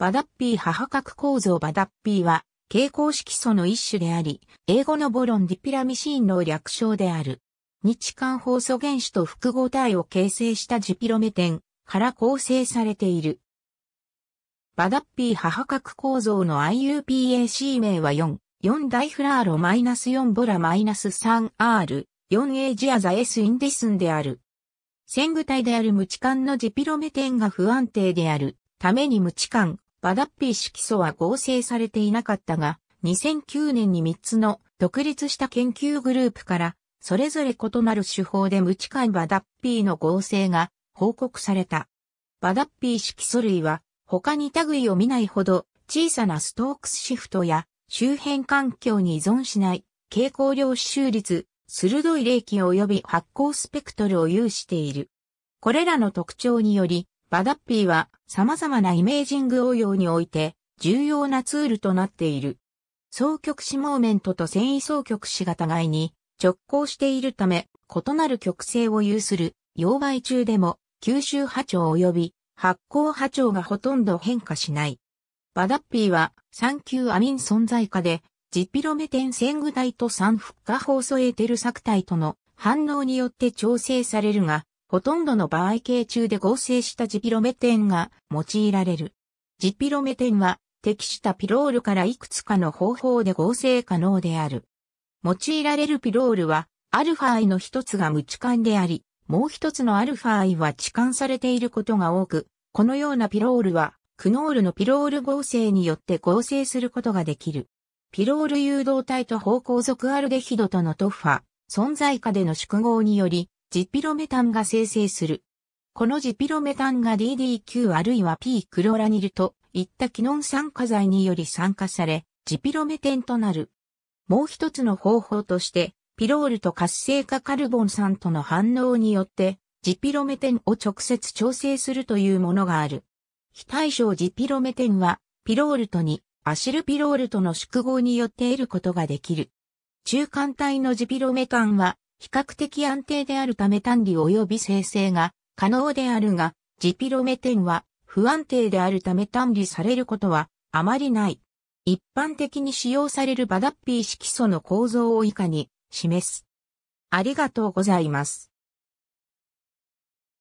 バダッピー母核構造バダッピーは、蛍光色素の一種であり、英語のボロンディピラミシンの略称である。日間放素原子と複合体を形成したジピロメテンから構成されている。バダッピー母核構造の IUPAC 名は4、4ダイフラーロマイナス -4 ボラマイナス -3R、4A ジアザエスインディスンである。線具体である無置間のジピロメテンが不安定であるために無置間バダッピー色素は合成されていなかったが、2009年に3つの独立した研究グループから、それぞれ異なる手法で無置換バダッピーの合成が報告された。バダッピー色素類は、他に類を見ないほど小さなストークスシフトや周辺環境に依存しない蛍光量子収率、鋭い冷気及び発光スペクトルを有している。これらの特徴により、バダッピーは様々なイメージング応用において重要なツールとなっている。双極子モーメントと繊維双極子が互いに直行しているため異なる極性を有する溶媒中でも吸収波長及び発光波長がほとんど変化しない。バダッピーは三級アミン存在化でジピロメテン線具体と三負化放素エーテル作体との反応によって調整されるが、ほとんどの場合形中で合成したジピロメテンが用いられる。ジピロメテンは適したピロールからいくつかの方法で合成可能である。用いられるピロールは、アルファイの一つが無置換であり、もう一つのアルファイは置換されていることが多く、このようなピロールは、クノールのピロール合成によって合成することができる。ピロール誘導体と方向属アルデヒドとのトッファ、存在下での縮合により、ジピロメタンが生成する。このジピロメタンが DDQ あるいは P クロラニルといった機能酸化剤により酸化され、ジピロメテンとなる。もう一つの方法として、ピロールと活性化カルボン酸との反応によって、ジピロメテンを直接調整するというものがある。非対称ジピロメテンは、ピロールとにアシルピロールとの縮合によって得ることができる。中間体のジピロメタンは、比較的安定であるため単理及び生成が可能であるが、ジピロメテンは不安定であるため単理されることはあまりない。一般的に使用されるバダッピー色素の構造を以下に示す。ありがとうございます。